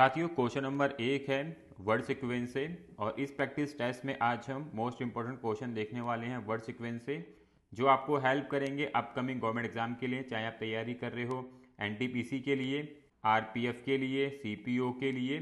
साथियों question number एक है वर्ड सिक्वेंस से और इस प्रैक्टिस टेस्ट में आज हम मोस्ट इंपॉर्टेंट क्वेश्चन देखने वाले हैं वर्ड सिक्वेंस से जो आपको हेल्प करेंगे अपकमिंग गवर्नमेंट एग्जाम के लिए चाहे आप तैयारी कर रहे हो एन के लिए आर के लिए सी के लिए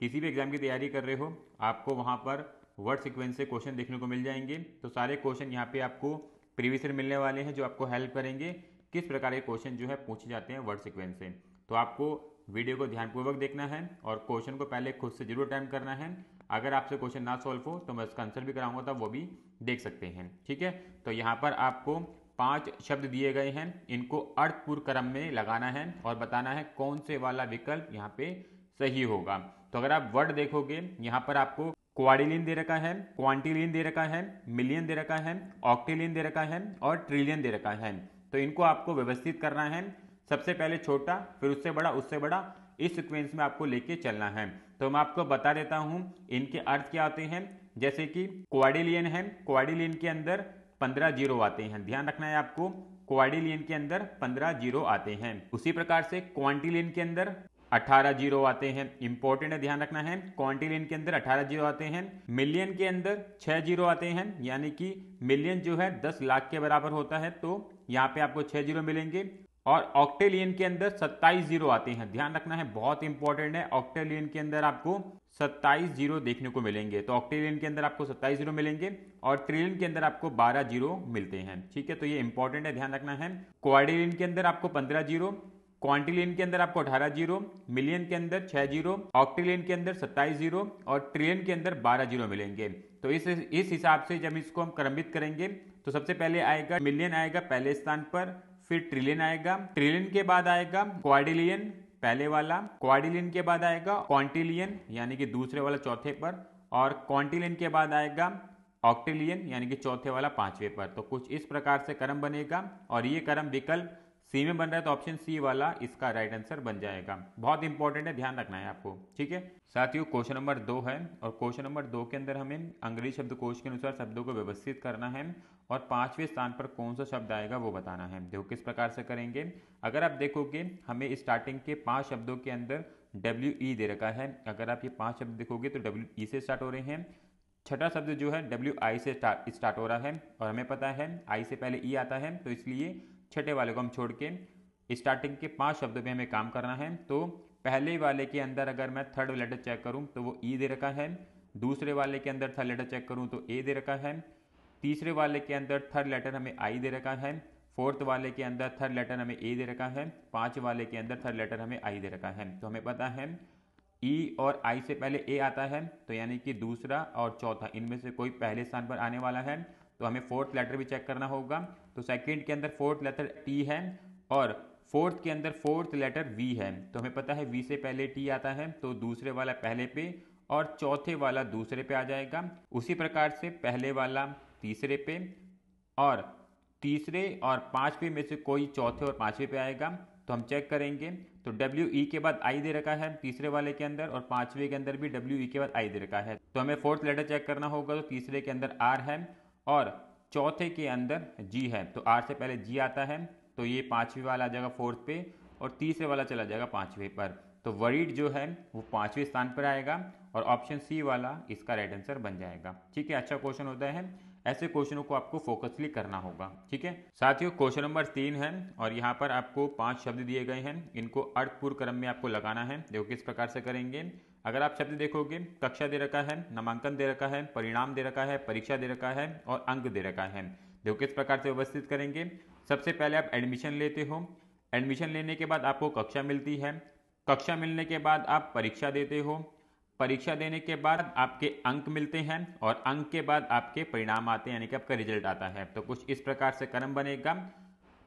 किसी भी एग्जाम की तैयारी कर रहे हो आपको वहाँ पर वर्ड सिक्वेंस से क्वेश्चन देखने को मिल जाएंगे तो सारे क्वेश्चन यहाँ पे आपको प्रीवियस ईयर मिलने वाले हैं जो आपको हेल्प करेंगे किस प्रकार के क्वेश्चन जो है पूछे जाते हैं वर्ड सिक्वेंस से तो आपको वीडियो को ध्यानपूर्वक देखना है और क्वेश्चन को पहले खुद से जरूर अटैम्प करना है अगर आपसे क्वेश्चन ना सॉल्व हो तो मैं उसका आंसर भी कराऊंगा तो वो भी देख सकते हैं ठीक है तो यहाँ पर आपको पांच शब्द दिए गए हैं इनको अर्थपूर्ण क्रम में लगाना है और बताना है कौन से वाला विकल्प यहाँ पे सही होगा तो अगर आप वर्ड देखोगे यहाँ पर आपको क्वाडिलियन दे रखा है क्वांटिलियन दे रखा है मिलियन दे रखा है ऑक्टिलियन दे रखा है और ट्रिलियन दे रखा है तो इनको आपको व्यवस्थित करना है सबसे पहले छोटा फिर उससे बड़ा उससे बड़ा इस सिक्वेंस में आपको लेके चलना है तो मैं आपको बता देता हूँ इनके अर्थ क्या होते हैं जैसे कि क्वाडिलियन है क्वाडिलियन के अंदर पंद्रह जीरो आते हैं ध्यान रखना है आपको क्वाडिलियन के अंदर पंद्रह जीरो आते हैं उसी प्रकार से क्वांटिलियन के अंदर अठारह जीरो आते हैं इंपॉर्टेंट है ध्यान रखना है क्वांटिलियन के अंदर अठारह जीरो आते हैं मिलियन के अंदर छः जीरो आते हैं यानी कि मिलियन जो है दस लाख के बराबर होता है तो यहाँ पे आपको छः जीरो मिलेंगे और ऑक्टेलियन के अंदर 27 जीरो आते हैं ध्यान रखना है बहुत इंपॉर्टेंट है ऑक्टेलियन के अंदर आपको 27 जीरो देखने को मिलेंगे तो ऑक्टेलियन के अंदर आपको 27 जीरो मिलेंगे और ट्रिलियन के अंदर आपको 12 जीरो मिलते हैं ठीक है तो ये इंपॉर्टेंट है ध्यान रखना है क्वाडिलियन के अंदर आपको 15 जीरो क्वांटिलियन के अंदर आपको 18 जीरो मिलियन के अंदर 6 जीरो ऑक्टिलियन के अंदर 27 जीरो और ट्रिलियन के अंदर 12 जीरो मिलेंगे तो इस इस हिसाब से जब इसको हम क्रमित करेंगे तो सबसे पहले आएगा मिलियन आएगा पहले स्थान पर फिर ट्रिलियन आएगा ट्रिलियन के बाद आएगा क्वाडिलियन पहले वाला क्वाडिलियन के बाद आएगा क्वांटिलियन यानी कि दूसरे वाला चौथे पर और क्वांटिलियन के बाद आएगा ऑक्टिलियन यानी कि चौथे वाला पांचवे पर तो कुछ इस प्रकार से क्रम बनेगा और ये क्रम विकल्प सी में बन रहा है तो ऑप्शन सी वाला इसका राइट आंसर बन जाएगा बहुत इंपॉर्टेंट है ध्यान रखना है आपको ठीक है साथियों क्वेश्चन नंबर दो है और क्वेश्चन नंबर दो के अंदर हमें अंग्रेजी शब्द कोश के अनुसार शब्दों को व्यवस्थित करना है और पांचवें स्थान पर कौन सा शब्द आएगा वो बताना है देखो किस प्रकार से करेंगे अगर आप देखोगे हमें स्टार्टिंग के पांच शब्दों के अंदर डब्ल्यू ई e दे रखा है अगर आप ये पांच शब्द देखोगे तो डब्ल्यू ई e से स्टार्ट हो रहे हैं छठा शब्द जो है डब्ल्यू आई से स्टार्ट हो रहा है और हमें पता है आई से पहले ई e आता है तो इसलिए छठे वाले को हम छोड़ के स्टार्टिंग के पांच शब्दों पे हमें काम करना है तो पहले वाले के अंदर अगर मैं थर्ड लेटर चेक करूं तो वो ई दे रखा है दूसरे वाले के अंदर थर्ड लेटर चेक करूं तो ए दे रखा है तीसरे वाले के अंदर थर्ड लेटर हमें आई दे रखा है फोर्थ वाले के अंदर थर्ड लेटर हमें ए दे रखा है पाँच वाले के अंदर थर्ड लेटर हमें आई दे रखा है तो हमें पता है ई और आई से पहले ए आता है तो यानी कि दूसरा और चौथा इनमें से कोई पहले स्थान पर आने वाला है तो हमें फोर्थ लेटर भी चेक करना होगा तो सेकेंड के अंदर फोर्थ लेटर टी है और फोर्थ के अंदर फोर्थ लेटर वी है तो हमें पता है वी से पहले टी आता है तो दूसरे वाला पहले पे और चौथे वाला दूसरे पे आ जाएगा उसी प्रकार से पहले वाला तीसरे पे और तीसरे और पाँचवें में से कोई चौथे और पाँचवें पे आएगा तो हम चेक करेंगे तो डब्ल्यू ई e के बाद आई दे रखा है तीसरे वाले के अंदर और पाँचवें के अंदर भी डब्ल्यू ई e के बाद आई दे रखा है तो हमें फोर्थ लेटर चेक करना होगा तो तीसरे के अंदर आर है और चौथे के अंदर जी है तो आर से पहले जी आता है तो ये पाँचवें वाला आ जाएगा फोर्थ पे और तीसरे वाला चला जाएगा पाँचवें पर तो वरीड जो है वो पाँचवें स्थान पर आएगा और ऑप्शन सी वाला इसका राइट आंसर बन जाएगा ठीक है अच्छा क्वेश्चन होता है ऐसे क्वेश्चनों को आपको फोकसली करना होगा ठीक है साथियों क्वेश्चन नंबर तीन है और यहाँ पर आपको पांच शब्द दिए गए हैं इनको अर्थपूर्व क्रम में आपको लगाना है देखो किस प्रकार से करेंगे अगर आप शब्द देखोगे कक्षा दे रखा है नामांकन दे रखा है परिणाम दे रखा है परीक्षा दे रखा है और अंक दे रखा है देखो किस प्रकार से व्यवस्थित करेंगे सबसे पहले आप एडमिशन लेते हो एडमिशन लेने के बाद आपको कक्षा मिलती है कक्षा मिलने के बाद आप परीक्षा देते हो परीक्षा देने के बाद आपके अंक मिलते हैं और अंक के बाद आपके परिणाम आते हैं यानी कि आपका रिजल्ट आता है तो कुछ इस प्रकार से क्रम बनेगा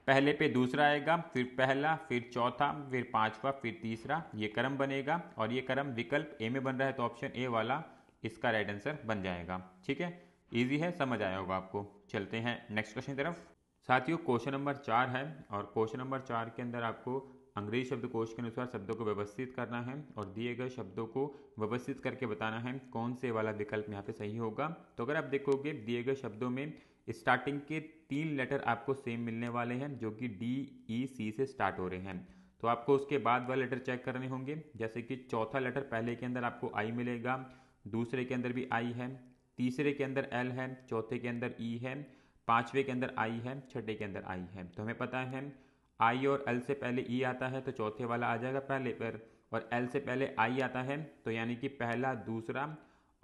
पहले पे दूसरा आएगा फिर पहला फिर चौथा फिर पांचवा फिर तीसरा ये क्रम बनेगा और ये क्रम विकल्प ए में बन रहा है तो ऑप्शन ए वाला इसका राइट आंसर बन जाएगा ठीक है ईजी है समझ आया होगा आपको चलते हैं नेक्स्ट क्वेश्चन की तरफ साथियों क्वेश्चन नंबर चार है और क्वेश्चन नंबर चार के अंदर आपको अंग्रेजी शब्दकोश के अनुसार शब्दों को व्यवस्थित करना है और दिए गए शब्दों को व्यवस्थित करके बताना है कौन से वाला विकल्प यहाँ पे सही होगा तो अगर आप देखोगे दिए गए शब्दों में स्टार्टिंग के तीन लेटर आपको सेम मिलने वाले हैं जो कि डी ई सी से स्टार्ट हो रहे हैं तो आपको उसके बाद वाले लेटर चेक करने होंगे जैसे कि चौथा लेटर पहले के अंदर आपको आई मिलेगा दूसरे के अंदर भी आई है तीसरे के अंदर एल है चौथे के अंदर ई e है पाँचवें के अंदर आई है छठे के अंदर आई है तो हमें पता है आई और एल से पहले ई आता है तो चौथे वाला आ जाएगा पहले पर और एल से पहले आई आता है तो यानी कि पहला दूसरा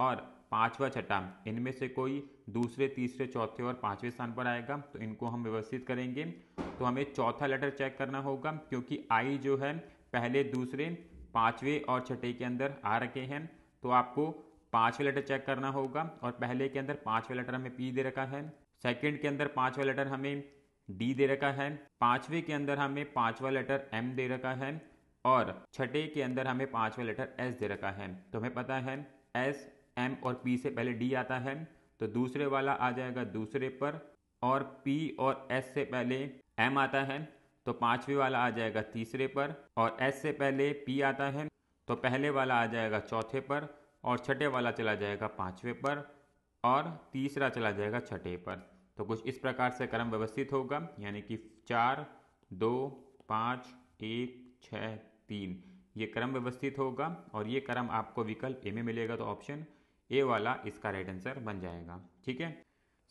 और पांचवा छठा इनमें से कोई दूसरे तीसरे चौथे और पांचवें स्थान पर आएगा तो इनको हम व्यवस्थित करेंगे तो हमें चौथा लेटर चेक करना होगा क्योंकि आई जो है पहले दूसरे पाँचवें और छठे के अंदर आ रखे हैं तो आपको पाँचवें लेटर चेक करना होगा और पहले के अंदर पाँचवें लेटर हमें पी दे रखा है सेकंड के अंदर पाँचवा लेटर हमें डी दे रखा है पांचवे के अंदर हमें पांचवा लेटर एम दे रखा है और छठे के अंदर हमें पांचवा लेटर एस दे रखा है तो हमें पता है एस एम और पी से पहले डी आता है तो दूसरे वाला आ जाएगा दूसरे पर और पी और एस से पहले एम आता है तो पांचवे वाला आ जाएगा तीसरे पर और एस से पहले पी आता है तो पहले वाला आ जाएगा चौथे पर और छठे वाला चला जाएगा पाँचवें पर और तीसरा चला जाएगा छठे पर तो कुछ इस प्रकार से क्रम व्यवस्थित होगा यानी कि चार दो पाँच एक छः तीन ये क्रम व्यवस्थित होगा और ये क्रम आपको विकल्प ए में मिलेगा तो ऑप्शन ए वाला इसका राइट आंसर बन जाएगा ठीक है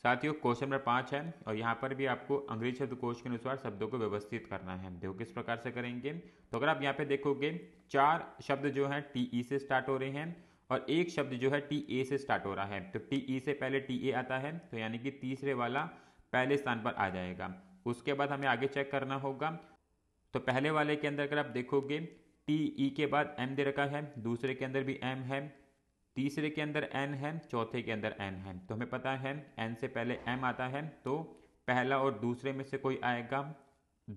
साथियों क्वेश्चन नंबर पाँच है और यहाँ पर भी आपको अंग्रेजी शब्दकोश के अनुसार शब्दों को व्यवस्थित करना है देखो किस प्रकार से करेंगे तो अगर आप यहाँ पे देखोगे चार शब्द जो हैं टी ई e से स्टार्ट हो रहे हैं और एक शब्द जो है टी ए से स्टार्ट हो रहा है तो टी ई e से पहले टी ए आता है तो यानी कि तीसरे वाला पहले स्थान पर आ जाएगा उसके बाद हमें आगे चेक करना होगा तो पहले वाले के अंदर अगर आप देखोगे टी ई e के बाद एम दे रखा है दूसरे के अंदर भी एम है तीसरे के अंदर एन है चौथे के अंदर एन है तो हमें पता है एन से पहले एम आता है तो पहला और दूसरे में से कोई आएगा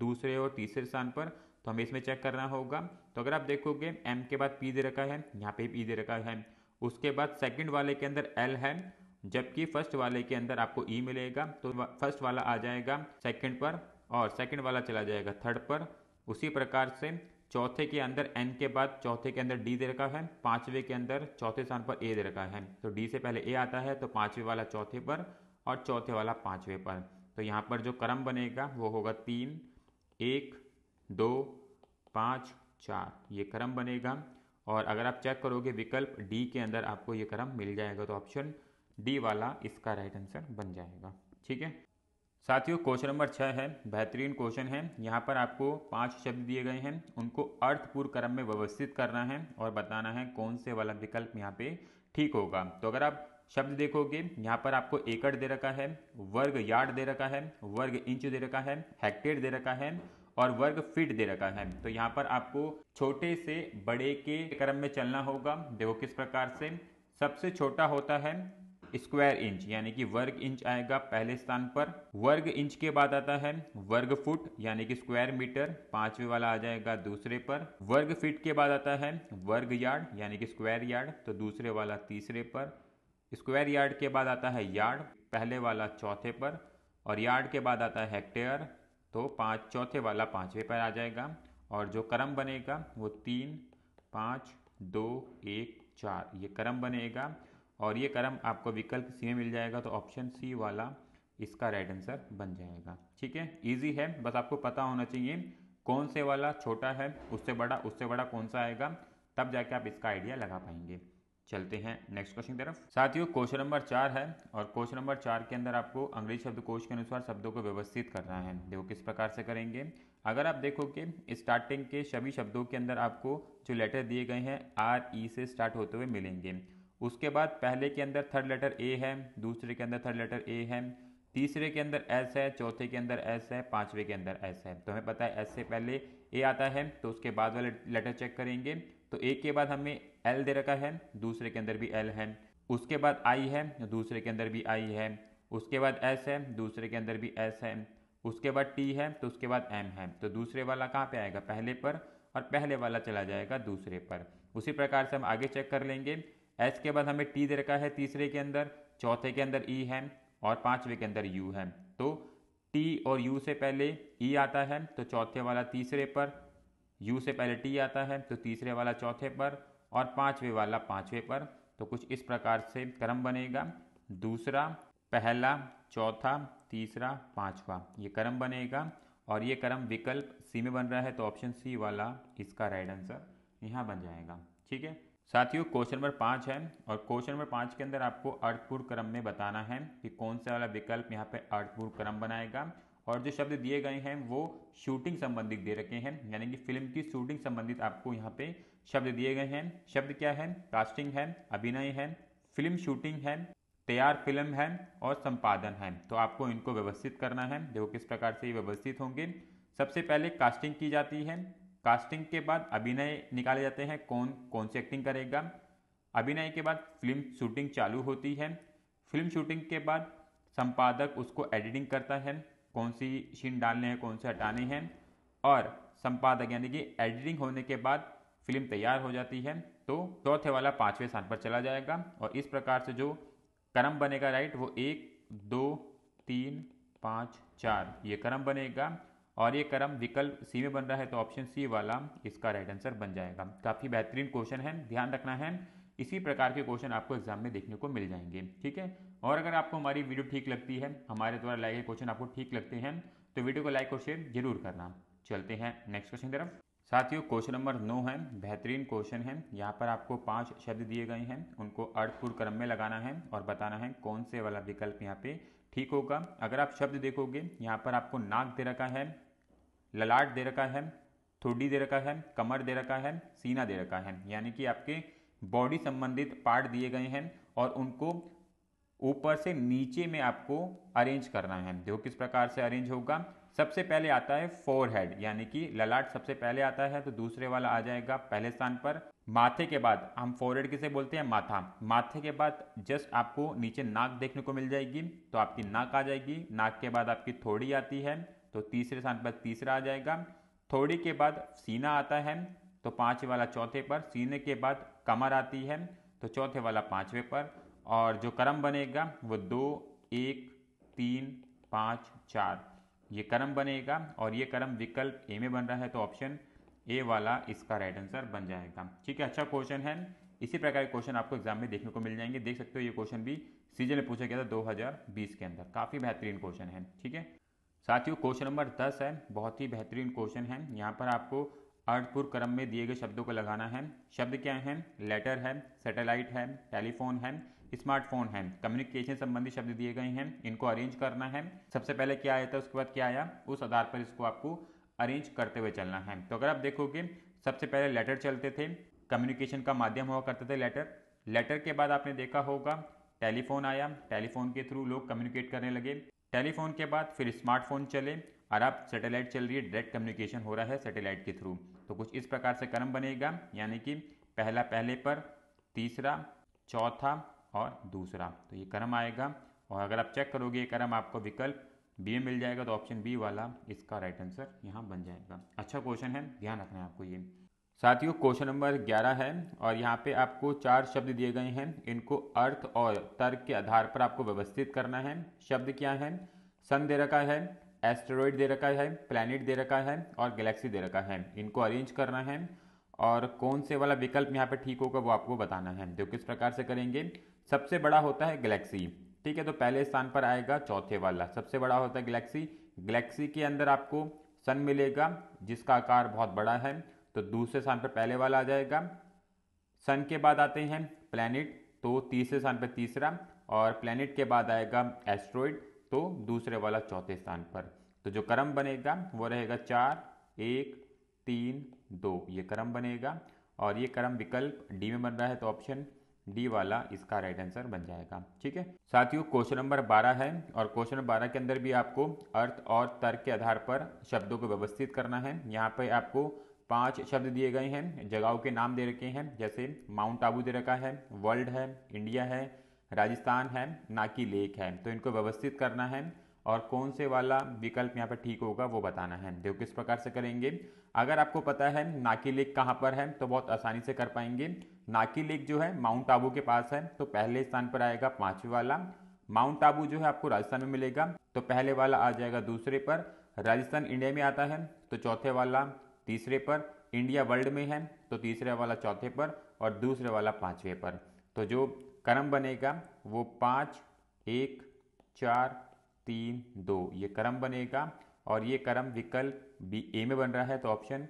दूसरे और तीसरे स्थान पर तो हमें इसमें चेक करना होगा तो अगर आप देखोगे एम के बाद पी दे रखा है यहाँ पे पी e दे रखा है उसके बाद सेकंड वाले के अंदर एल है जबकि फर्स्ट वाले के अंदर आपको ई e मिलेगा तो फर्स्ट वाला आ जाएगा सेकंड पर और सेकंड वाला चला जाएगा थर्ड पर उसी प्रकार से चौथे के अंदर एन के बाद चौथे के अंदर डी दे रखा है पांचवे के अंदर चौथे स्थान पर ए दे रखा है तो डी से पहले ए आता है तो पांचवे वाला चौथे पर और चौथे वाला पांचवे पर तो यहाँ पर जो क्रम बनेगा वो होगा तीन एक दो पाँच चार ये क्रम बनेगा और अगर आप चेक करोगे विकल्प डी के अंदर आपको ये क्रम मिल जाएगा तो ऑप्शन डी वाला इसका राइट आंसर बन जाएगा ठीक है साथियों क्वेश्चन नंबर छः है बेहतरीन क्वेश्चन है यहाँ पर आपको पांच शब्द दिए गए हैं उनको अर्थपूर्ण क्रम में व्यवस्थित करना है और बताना है कौन से वाला विकल्प यहाँ पे ठीक होगा तो अगर आप शब्द देखोगे यहाँ पर आपको एकड़ दे रखा है वर्ग यार्ड दे रखा है वर्ग इंच दे रखा है हेक्टेयर दे रखा है और वर्ग फीट दे रखा है तो यहाँ पर आपको छोटे से बड़े के क्रम में चलना होगा देखो किस प्रकार से सबसे छोटा होता है स्क्वायर इंच यानी कि वर्ग इंच आएगा पहले स्थान पर वर्ग इंच के बाद आता है वर्ग फुट यानी कि स्क्वायर मीटर पांचवे वाला आ जाएगा दूसरे पर वर्ग फीट के बाद आता है वर्ग यार्ड यानी कि स्क्वायर यार्ड तो दूसरे वाला तीसरे पर स्क्वायर यार्ड के बाद आता है यार्ड पहले वाला चौथे पर और यार्ड के बाद आता है हेक्टेयर तो पाँच चौथे वाला पाँचवें पर आ जाएगा और जो क्रम बनेगा वो तीन पाँच दो एक चार ये क्रम बनेगा और ये क्रम आपको विकल्प सी में मिल जाएगा तो ऑप्शन सी वाला इसका राइट आंसर बन जाएगा ठीक है इजी है बस आपको पता होना चाहिए कौन से वाला छोटा है उससे बड़ा उससे बड़ा कौन सा आएगा तब जाके आप इसका आइडिया लगा पाएंगे चलते हैं नेक्स्ट क्वेश्चन की तरफ साथियों क्वेश्चन नंबर चार है और क्वेश्चन नंबर चार के अंदर आपको अंग्रेजी शब्द कोश के अनुसार शब्दों को व्यवस्थित करना है देखो किस प्रकार से करेंगे अगर आप देखोगे स्टार्टिंग के सभी शब्दों के अंदर आपको जो लेटर दिए गए हैं आर ई e से स्टार्ट होते हुए मिलेंगे उसके बाद पहले के अंदर थर्ड लेटर ए है दूसरे के अंदर थर्ड लेटर ए है तीसरे के अंदर एस है चौथे के अंदर एस है पांचवे के अंदर एस है तो हमें पता है एस से पहले ए आता है तो उसके बाद वाले लेटर चेक करेंगे तो एक के बाद हमें एल दे रखा है दूसरे के अंदर भी एल है उसके बाद आई है दूसरे के अंदर भी आई है उसके बाद एस है दूसरे के अंदर भी एस है उसके बाद टी है तो उसके बाद एम है तो दूसरे वाला कहाँ पे आएगा पहले पर और पहले वाला चला जाएगा दूसरे पर उसी प्रकार से हम आगे चेक कर लेंगे एस के बाद हमें टी दे रखा है तीसरे के अंदर चौथे के अंदर ई e है और पाँचवें के अंदर यू है तो टी और यू से पहले ई e आता है तो चौथे वाला तीसरे पर यू से पहले टी आता है तो तीसरे वाला चौथे पर और पांचवे वाला पांचवे पर तो कुछ इस प्रकार से क्रम बनेगा दूसरा पहला चौथा तीसरा पांचवा ये क्रम बनेगा और ये क्रम विकल्प सी में बन रहा है तो ऑप्शन सी वाला इसका राइट आंसर यहाँ बन जाएगा ठीक है साथियों क्वेश्चन नंबर पाँच है और क्वेश्चन नंबर पाँच के अंदर आपको अर्थपूर्ण क्रम में बताना है कि कौन सा वाला विकल्प यहाँ पे अर्थपूर्ण क्रम बनाएगा और जो शब्द दिए गए हैं वो शूटिंग संबंधित दे रखे हैं यानी कि फिल्म की शूटिंग संबंधित आपको यहाँ पे शब्द दिए गए हैं शब्द क्या है कास्टिंग है अभिनय है फिल्म शूटिंग है तैयार फिल्म है और संपादन है तो आपको इनको व्यवस्थित करना है देखो किस प्रकार से ये व्यवस्थित होंगे सबसे पहले कास्टिंग की जाती है कास्टिंग के बाद अभिनय निकाले जाते हैं कौन कौन सी एक्टिंग करेगा अभिनय के बाद फिल्म शूटिंग चालू होती है फिल्म शूटिंग के बाद संपादक उसको एडिटिंग करता है कौन सी शीन डालने हैं कौन से हटाने हैं और संपादक यानी कि एडिटिंग होने के बाद फिल्म तैयार हो जाती है तो चौथे वाला पाँचवें स्थान पर चला जाएगा और इस प्रकार से जो क्रम बनेगा राइट वो एक दो तीन पाँच चार ये क्रम बनेगा और ये क्रम विकल्प सी में बन रहा है तो ऑप्शन सी वाला इसका राइट आंसर बन जाएगा काफ़ी बेहतरीन क्वेश्चन है ध्यान रखना है इसी प्रकार के क्वेश्चन आपको एग्जाम में देखने को मिल जाएंगे ठीक है और अगर आपको हमारी वीडियो ठीक लगती है हमारे द्वारा लाए गए क्वेश्चन आपको ठीक लगते हैं तो वीडियो को लाइक और शेयर जरूर करना चलते हैं नेक्स्ट क्वेश्चन की तरफ साथियों क्वेश्चन नंबर नौ है बेहतरीन क्वेश्चन है यहाँ पर आपको पांच शब्द दिए गए हैं उनको अर्थपूर्ण क्रम में लगाना है और बताना है कौन से वाला विकल्प यहाँ पे ठीक होगा अगर आप शब्द देखोगे यहाँ पर आपको नाक दे रखा है ललाट दे रखा है थोड़ी दे रखा है कमर दे रखा है सीना दे रखा है यानी कि आपके बॉडी संबंधित पार्ट दिए गए हैं और उनको ऊपर से नीचे में आपको अरेंज करना है देखो किस प्रकार से अरेंज होगा सबसे पहले आता है फोर हेड यानी कि ललाट सबसे पहले आता है तो दूसरे वाला आ जाएगा पहले स्थान पर माथे के बाद हम फोरहेड किसे बोलते हैं माथा माथे के बाद जस्ट आपको नीचे नाक देखने को मिल जाएगी तो आपकी नाक आ जाएगी नाक के बाद आपकी थोड़ी आती है तो तीसरे स्थान पर तीसरा आ जाएगा थोड़ी के बाद सीना आता है तो पाँच वाला चौथे पर सीने के बाद कमर आती है तो चौथे वाला पाँचवें पर और जो क्रम बनेगा वो दो एक तीन पाँच चार ये क्रम बनेगा और ये क्रम विकल्प ए में बन रहा है तो ऑप्शन ए वाला इसका राइट आंसर बन जाएगा ठीक है अच्छा क्वेश्चन है इसी प्रकार के क्वेश्चन आपको एग्जाम में देखने को मिल जाएंगे देख सकते हो ये क्वेश्चन भी सीजन में पूछा गया था 2020 के अंदर काफ़ी बेहतरीन क्वेश्चन है ठीक है साथियों क्वेश्चन नंबर 10 है बहुत ही बेहतरीन क्वेश्चन है यहाँ पर आपको अर्थपुर क्रम में दिए गए शब्दों को लगाना है शब्द क्या है लेटर है सेटेलाइट है टेलीफोन है स्मार्टफोन है कम्युनिकेशन संबंधी शब्द दिए गए हैं इनको अरेंज करना है सबसे पहले क्या आया था उसके बाद क्या आया उस आधार पर इसको आपको अरेंज करते हुए चलना है तो अगर आप देखोगे सबसे पहले लेटर चलते थे कम्युनिकेशन का माध्यम हुआ करते थे लेटर लेटर के बाद आपने देखा होगा टेलीफोन आया टेलीफोन के थ्रू लोग कम्युनिकेट करने लगे टेलीफोन के बाद फिर स्मार्टफोन चले और अब सैटेलाइट चल रही है डायरेक्ट कम्युनिकेशन हो रहा है सैटेलाइट के थ्रू तो कुछ इस प्रकार से क्रम बनेगा यानी कि पहला पहले पर तीसरा चौथा और दूसरा तो ये क्रम आएगा और अगर आप चेक करोगे ये क्रम आपको विकल्प बी में मिल जाएगा तो ऑप्शन बी वाला इसका राइट आंसर यहाँ बन जाएगा अच्छा क्वेश्चन है ध्यान रखना है आपको ये साथियों क्वेश्चन नंबर 11 है और यहाँ पे आपको चार शब्द दिए गए हैं इनको अर्थ और तर्क के आधार पर आपको व्यवस्थित करना है शब्द क्या है सन दे रखा है एस्टेरॉयड दे रखा है प्लैनेट दे रखा है और गैलेक्सी दे रखा है इनको अरेंज करना है और कौन से वाला विकल्प यहाँ पे ठीक होगा वो आपको बताना है तो किस प्रकार से करेंगे सबसे बड़ा होता है गैलेक्सी ठीक है तो पहले स्थान पर आएगा चौथे वाला सबसे बड़ा होता है गैलेक्सी गैलेक्सी के अंदर आपको सन मिलेगा जिसका आकार बहुत बड़ा है तो दूसरे स्थान पर पहले वाला आ जाएगा सन के बाद आते हैं प्लैनेट तो तीसरे स्थान पर तीसरा और प्लैनेट के बाद आएगा एस्ट्रॉइड तो दूसरे वाला चौथे स्थान पर तो जो क्रम बनेगा वो रहेगा चार एक तीन दो ये क्रम बनेगा और ये क्रम विकल्प डी में बन रहा है तो ऑप्शन डी वाला इसका राइट आंसर बन जाएगा ठीक है साथियों क्वेश्चन नंबर 12 है और क्वेश्चन नंबर 12 के अंदर भी आपको अर्थ और तर्क के आधार पर शब्दों को व्यवस्थित करना है यहाँ पे आपको पांच शब्द दिए गए हैं जगहों के नाम दे रखे हैं जैसे माउंट आबू दे रखा है वर्ल्ड है इंडिया है राजस्थान है ना कि लेक है तो इनको व्यवस्थित करना है और कौन से वाला विकल्प यहाँ पर ठीक होगा वो बताना है देखो किस प्रकार से करेंगे अगर आपको पता है नाकी लेक कहाँ पर है तो बहुत आसानी से कर पाएंगे नाकी लेक जो है माउंट आबू के पास है तो पहले स्थान पर आएगा पाँचवें वाला माउंट आबू जो है आपको राजस्थान में मिलेगा तो पहले वाला आ जाएगा दूसरे पर राजस्थान इंडिया में आता है तो चौथे वाला तीसरे पर इंडिया वर्ल्ड में है तो तीसरे वाला चौथे पर और दूसरे वाला पाँचवें पर तो जो क्रम बनेगा वो पाँच एक चार तीन दो ये क्रम बनेगा और ये क्रम विकल्प बी ए में बन रहा है तो ऑप्शन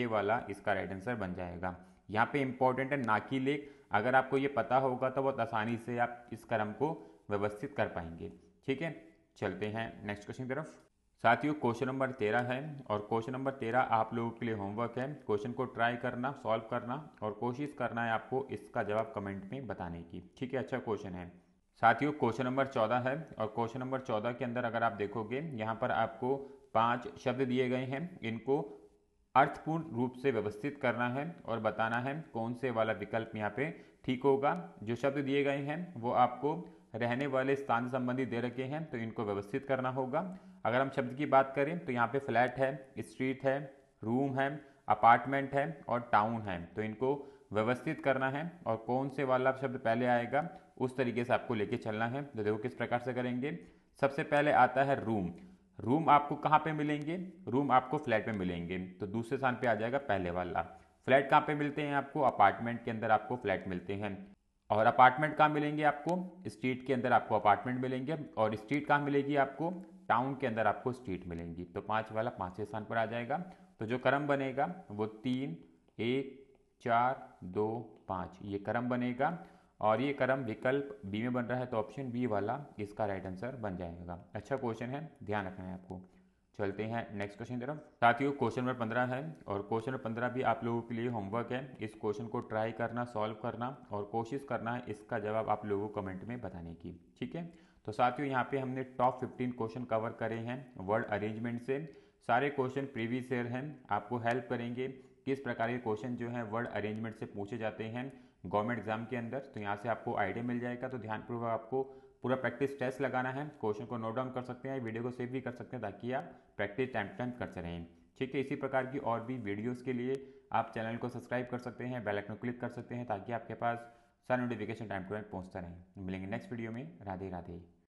ए वाला इसका राइट आंसर बन जाएगा यहाँ पे इम्पोर्टेंट है नाकी लेख अगर आपको ये पता होगा तो बहुत आसानी से आप इस क्रम को व्यवस्थित कर पाएंगे ठीक है चलते हैं नेक्स्ट क्वेश्चन की तरफ साथियों क्वेश्चन नंबर तेरह है और क्वेश्चन नंबर तेरह आप लोगों के लिए होमवर्क है क्वेश्चन को ट्राई करना सॉल्व करना और कोशिश करना है आपको इसका जवाब कमेंट में बताने की ठीक है अच्छा क्वेश्चन है साथियों क्वेश्चन नंबर चौदह है और क्वेश्चन नंबर चौदह के अंदर अगर आप देखोगे यहाँ पर आपको पांच शब्द दिए गए हैं इनको अर्थपूर्ण रूप से व्यवस्थित करना है और बताना है कौन से वाला विकल्प यहाँ पे ठीक होगा जो शब्द दिए गए हैं वो आपको रहने वाले स्थान संबंधी दे रखे हैं तो इनको व्यवस्थित करना होगा अगर हम शब्द की बात करें तो यहाँ पे फ्लैट है स्ट्रीट है रूम है अपार्टमेंट है और टाउन है तो इनको व्यवस्थित करना है और कौन से वाला शब्द पहले आएगा उस तरीके से आपको लेके चलना है तो देखो किस प्रकार से करेंगे सबसे पहले आता है रूम रूम आपको कहाँ पे मिलेंगे रूम आपको फ्लैट पे मिलेंगे तो दूसरे स्थान पे आ जाएगा पहले वाला फ्लैट कहाँ पे मिलते हैं आपको अपार्टमेंट के अंदर आपको फ्लैट मिलते हैं और अपार्टमेंट कहाँ मिलेंगे आपको स्ट्रीट के अंदर आपको अपार्टमेंट मिलेंगे और स्ट्रीट कहाँ मिलेगी आपको टाउन के अंदर आपको स्ट्रीट मिलेंगी तो पाँच वाला पाँचवें स्थान पर आ जाएगा तो जो क्रम बनेगा वो तीन एक चार दो पाँच ये क्रम बनेगा और ये कर्म विकल्प बी में बन रहा है तो ऑप्शन बी वाला इसका राइट आंसर बन जाएगा अच्छा क्वेश्चन है ध्यान रखना है आपको चलते हैं नेक्स्ट क्वेश्चन तरफ साथियों क्वेश्चन नंबर पंद्रह है और क्वेश्चन नंबर पंद्रह भी आप लोगों के लिए होमवर्क है इस क्वेश्चन को ट्राई करना सॉल्व करना और कोशिश करना है इसका जवाब आप लोगों को कमेंट में बताने की ठीक है तो साथियों यहाँ पे हमने टॉप फिफ्टीन क्वेश्चन कवर करे हैं वर्ड अरेंजमेंट से सारे क्वेश्चन प्रीवियस ईयर हैं आपको हेल्प करेंगे किस प्रकार के क्वेश्चन जो है वर्ड अरेंजमेंट से पूछे जाते हैं गवर्नमेंट एग्जाम के अंदर तो यहाँ से आपको आइडिया मिल जाएगा तो ध्यानपूर्वक आपको पूरा प्रैक्टिस टेस्ट लगाना है क्वेश्चन को नोट डाउन कर सकते हैं वीडियो को सेव भी कर सकते हैं ताकि आप प्रैक्टिस टाइम टाइम करते रहें ठीक है इसी प्रकार की और भी वीडियोस के लिए आप चैनल को सब्सक्राइब कर सकते हैं बेल आइकन क्लिक कर सकते हैं ताकि आपके पास सारा नोटिफिकेशन टाइम टू टाइम पहुंचता रहे मिलेंगे नेक्स्ट वीडियो में राधे राधे